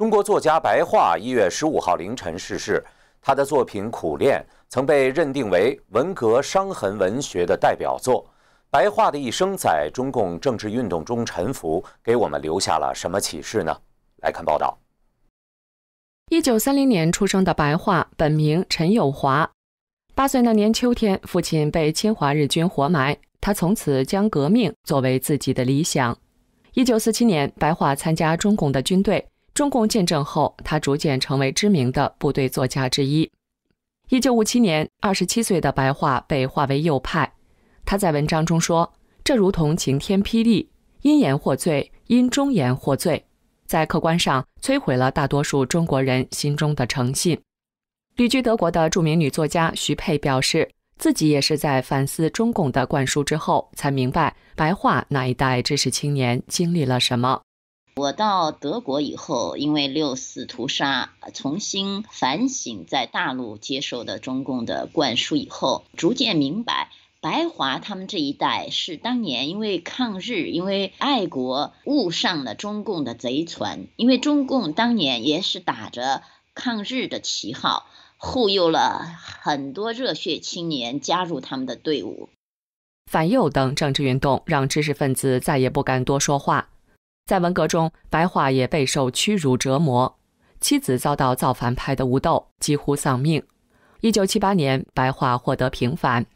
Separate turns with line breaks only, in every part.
中国作家白桦一月十五号凌晨逝世。他的作品《苦恋》曾被认定为文革伤痕文学的代表作。白桦的一生在中共政治运动中沉浮，给我们留下了什么启示呢？来看报道。一九三零年出生的白桦，本名陈友华。八岁那年秋天，父亲被侵华日军活埋，他从此将革命作为自己的理想。一九四七年，白桦参加中共的军队。中共建政后，他逐渐成为知名的部队作家之一。1957年，27岁的白桦被划为右派。他在文章中说：“这如同晴天霹雳，因言获罪，因忠言获罪，在客观上摧毁了大多数中国人心中的诚信。”旅居德国的著名女作家徐佩表示，自己也是在反思中共的灌输之后，才明白白桦那一代知识青年经历了什么。
我到德国以后，因为六四屠杀，重新反省在大陆接受的中共的灌输以后，逐渐明白，白华他们这一代是当年因为抗日、因为爱国误上了中共的贼船。因为中共当年也是打着抗日的旗号，忽悠了很多热血青年加入他们的队伍。
反右等政治运动让知识分子再也不敢多说话。在文革中，白桦也备受屈辱折磨，妻子遭到造反派的武斗，几乎丧命。一九七八年，白桦获得平反，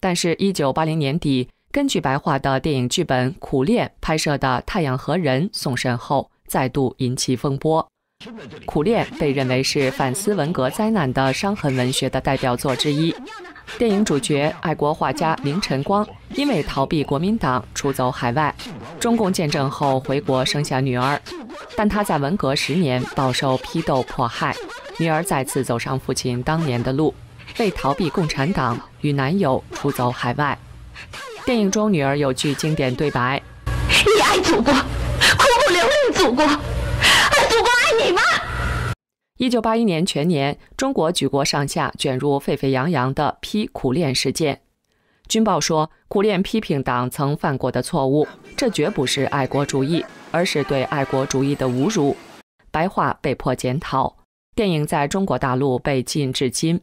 但是，一九八零年底，根据白桦的电影剧本《苦练》拍摄的《太阳和人》送审后，再度引起风波。《苦练》被认为是反思文革灾难的伤痕文学的代表作之一。电影主角爱国画家林晨光，因为逃避国民党出走海外，中共建政后回国生下女儿，但他在文革十年饱受批斗迫害，女儿再次走上父亲当年的路，为逃避共产党与男友出走海外。电影中女儿有句经典对白：“你爱祖国，苦苦留恋祖国，爱祖国爱你吗？”一九八一年全年，中国举国上下卷入沸沸扬扬的批苦练事件。军报说，苦练批评党曾犯过的错误，这绝不是爱国主义，而是对爱国主义的侮辱。白话被迫检讨，电影在中国大陆被禁至今。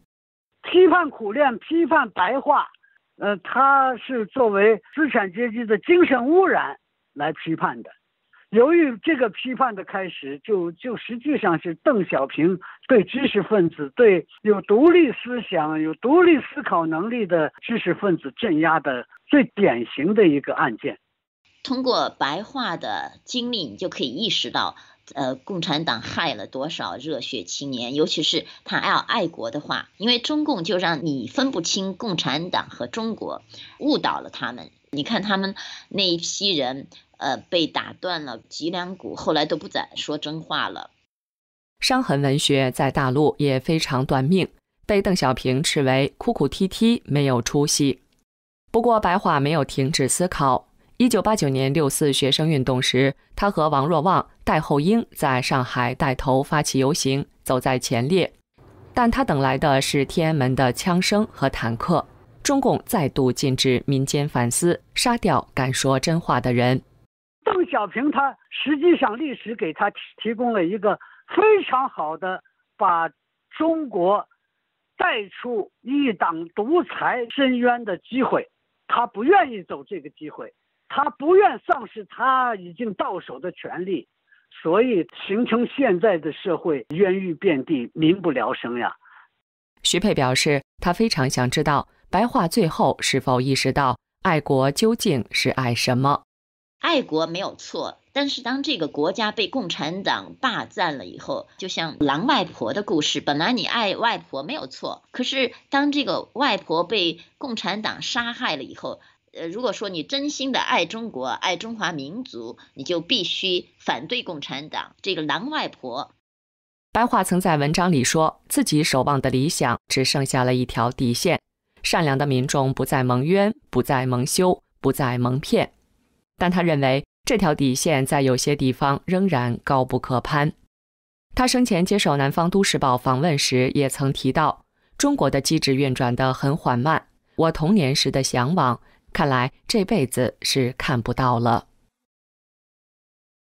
批判苦练，批判白话，呃，它是作为资产阶级的精神污染来批判的。由于这个批判的开始，就就实际上是邓小平对知识分子、对有独立思想、有独立思考能力的知识分子镇压的最典型的一个
案件。通过白话的经历，你就可以意识到，呃，共产党害了多少热血青年，尤其是他要爱国的话，因为中共就让你分不清共产党和中国，误导了他们。你看他们那一批人。呃，被打断了脊梁骨，后来都不再说真话了。
伤痕文学在大陆也非常短命，被邓小平斥为哭哭啼啼，没有出息。不过白桦没有停止思考。一九八九年六四学生运动时，他和王若望、戴厚英在上海带头发起游行，走在前列。但他等来的是天安门的枪声和坦克。中共再度禁止民间反思，杀掉敢说真话的人。
小平他实际上历史给他提提供了一个非常好的把中国带出一党独裁深渊的机会，他不愿意走这个机会，他不愿丧失他已经到手的权利，所以形成现在的社会冤狱遍地，民不聊生呀。
徐佩表示，他非常想知道白话最后是否意识到爱国究竟是爱
什么。爱国没有错，但是当这个国家被共产党霸占了以后，就像狼外婆的故事，本来你爱外婆没有错，可是当这个外婆被共产党杀害了以后，呃，如果说你真心的爱中国、爱中华民族，你就必须反对共产党这个狼外婆。
白桦曾在文章里说自己守望的理想只剩下了一条底线：善良的民众不再蒙冤、不再蒙羞、不再蒙骗。但他认为这条底线在有些地方仍然高不可攀。他生前接受《南方都市报》访问时也曾提到，中国的机制运转得很缓慢，我童年时的向往看来这辈子是看不到了。